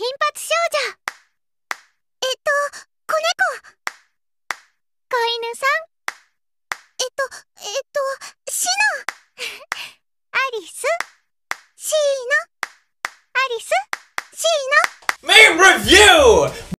金髪少女えっと子猫子犬さんえっとえっとシノアリスシーノアリスシーノメインレビュー